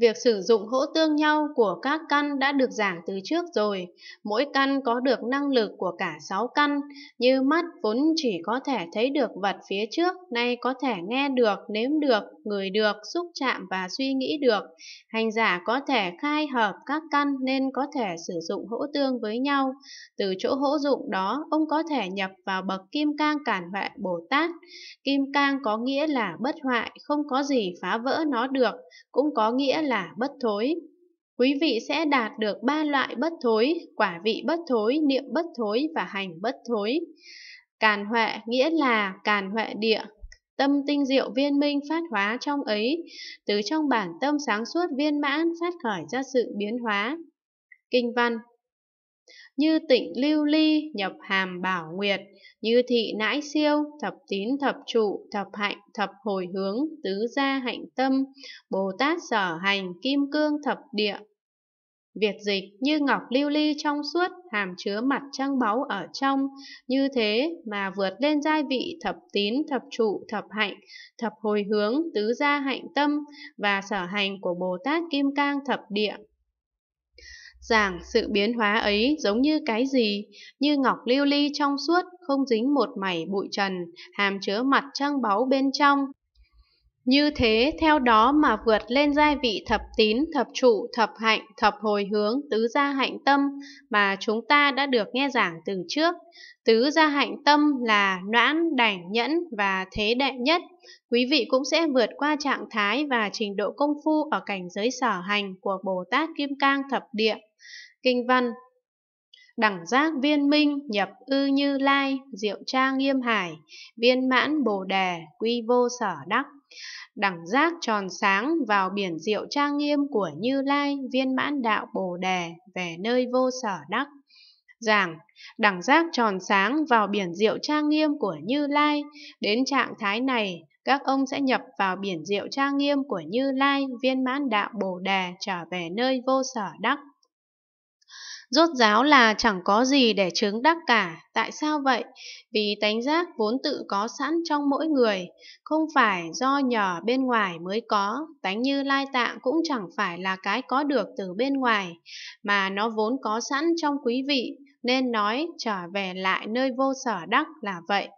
Việc sử dụng hỗ tương nhau của các căn đã được giảng từ trước rồi, mỗi căn có được năng lực của cả 6 căn, như mắt vốn chỉ có thể thấy được vật phía trước, nay có thể nghe được, nếm được, ngửi được, xúc chạm và suy nghĩ được. Hành giả có thể khai hợp các căn nên có thể sử dụng hỗ tương với nhau. Từ chỗ hỗ dụng đó, ông có thể nhập vào bậc Kim Cang Cản Huệ Bồ Tát. Kim Cang có nghĩa là bất hoại, không có gì phá vỡ nó được, cũng có nghĩa là bất thối. Quý vị sẽ đạt được ba loại bất thối, quả vị bất thối, niệm bất thối và hành bất thối. Càn huệ nghĩa là càn huệ địa, tâm tinh diệu viên minh phát hóa trong ấy, từ trong bản tâm sáng suốt viên mãn phát khởi ra sự biến hóa. Kinh văn như tịnh lưu ly nhập hàm bảo nguyệt, như thị nãi siêu, thập tín thập trụ, thập hạnh, thập hồi hướng, tứ gia hạnh tâm, Bồ Tát sở hành, kim cương thập địa, Việt dịch như ngọc lưu ly trong suốt, hàm chứa mặt trăng báu ở trong, như thế mà vượt lên giai vị thập tín, thập trụ, thập hạnh, thập hồi hướng, tứ gia hạnh tâm và sở hành của Bồ Tát Kim Cang thập địa giảng sự biến hóa ấy giống như cái gì, như ngọc lưu ly trong suốt, không dính một mảy bụi trần, hàm chứa mặt trăng báu bên trong, như thế theo đó mà vượt lên giai vị thập tín, thập trụ, thập hạnh, thập hồi hướng, tứ gia hạnh tâm mà chúng ta đã được nghe giảng từ trước. Tứ gia hạnh tâm là noãn, đảnh, nhẫn và thế đệ nhất. Quý vị cũng sẽ vượt qua trạng thái và trình độ công phu ở cảnh giới sở hành của Bồ Tát Kim Cang Thập Địa. Kinh văn đẳng giác viên minh nhập ư như lai diệu tra nghiêm hải viên mãn bồ đề quy vô sở đắc đẳng giác tròn sáng vào biển diệu trang nghiêm của Như Lai viên mãn đạo Bồ Đề về nơi vô sở đắc. Giảng, đẳng giác tròn sáng vào biển diệu trang nghiêm của Như Lai, đến trạng thái này, các ông sẽ nhập vào biển diệu trang nghiêm của Như Lai viên mãn đạo Bồ Đề trở về nơi vô sở đắc. Rốt ráo là chẳng có gì để chứng đắc cả. Tại sao vậy? Vì tánh giác vốn tự có sẵn trong mỗi người, không phải do nhờ bên ngoài mới có. Tánh như lai tạng cũng chẳng phải là cái có được từ bên ngoài, mà nó vốn có sẵn trong quý vị, nên nói trở về lại nơi vô sở đắc là vậy.